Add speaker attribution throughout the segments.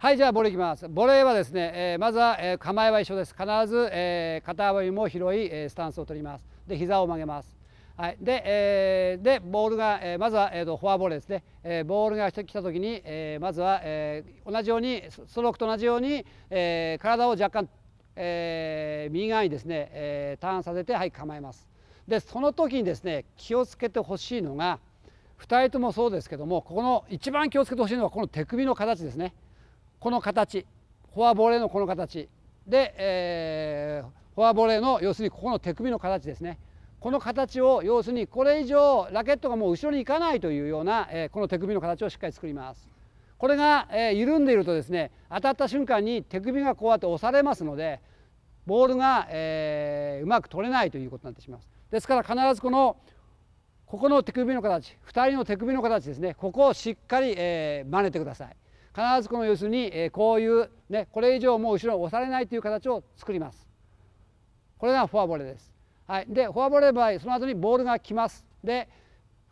Speaker 1: はいじゃあボレーいきますボレーはですね、えー、まずは、えー、構えは一緒です必ず、えー、片幅よも広い、えー、スタンスを取りますで膝を曲げますはいで,、えー、でボールが、えー、まずは、えーとフォアボールですね、えー、ボールが来た時に、えー、まずは、えー、同じようにストロークと同じように、えー、体を若干、えー、右側にですね、えー、ターンさせてはい構えますでその時にですね気をつけてほしいのが2人ともそうですけどもここの一番気をつけてほしいのはこの手首の形ですねこの形フォアボレーのこの形で、えー、フォアボレーの要するにここの手首の形ですねこの形を要するにこれ以上ラケットがもう後ろに行かないというような、えー、この手首の形をしっかり作ります。これが、えー、緩んでいるとですね当たった瞬間に手首がこうやって押されますのでボールが、えー、うまく取れないということになってしまいます。ですから必ずこのここの手首の形2人の手首の形ですねここをしっかり、えー、真似てください。必ずこの要するに、えこういう、ね、これ以上もう後ろに押されないという形を作ります。これがフォアボールです。はい、でフォアボールの場合その後にボールが来ます。で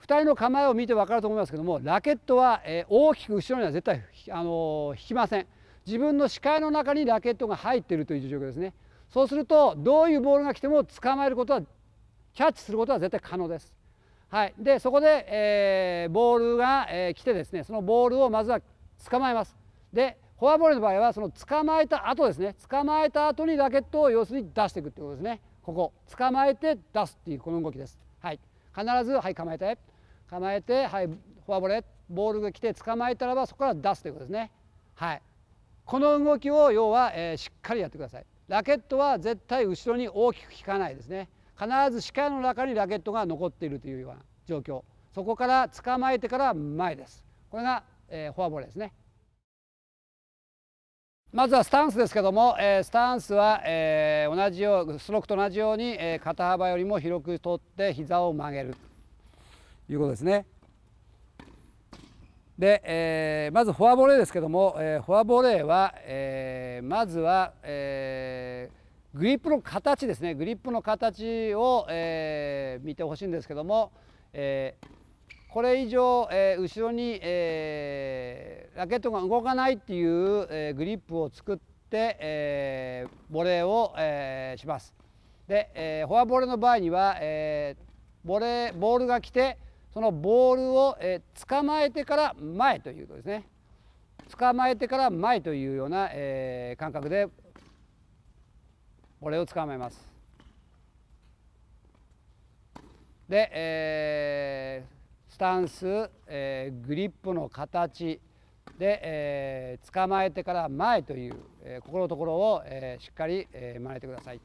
Speaker 1: 2人の構えを見て分かると思いますけどもラケットは、え大きく後ろには絶対、あの引きません。自分の視界の中にラケットが入っているという状況ですね。そうするとどういうボールが来ても捕まえることはキャッチすることは絶対可能です。はい、でそこで、えー、ボールが、えー、来てですねそのボールをまずは捕まえますでフォアボールの場合はその捕まえた後ですね捕まえた後にラケットを要するに出していくってことですねここ捕まえて出すっていうこの動きですはい必ずはい構えて構えてはいフォアボールボールが来て捕まえたらばそこから出すということですねはいこの動きを要は、えー、しっかりやってくださいラケットは絶対後ろに大きく引かないですね必ず視界の中にラケットが残っているというような状況そこから捕まえてから前ですこれがえー、フォアボールですねまずはスタンスですけども、えー、スタンスは、えー、同じようストロークと同じように、えー、肩幅よりも広く取って膝を曲げるということですね。で、えー、まずフォアボレーですけども、えー、フォアボレーは、えー、まずは、えー、グリップの形ですねグリップの形を、えー、見てほしいんですけども、えー、これ以上、えー、後ろに、えー、ラケットが動かないっていう、えー、グリップを作って、えー、ボレーを、えー、します。で、えー、フォアボールの場合には、えー、ボレーボールが来てそのボールを、えー、捕まえてから前ということですね。捕まえてから前というような、えー、感覚でボレーを捕まえます。で、えー、スタンス、えー、グリップの形で、えー、捕まえてから前という、えー、ここのところを、えー、しっかり、えー、真似てください。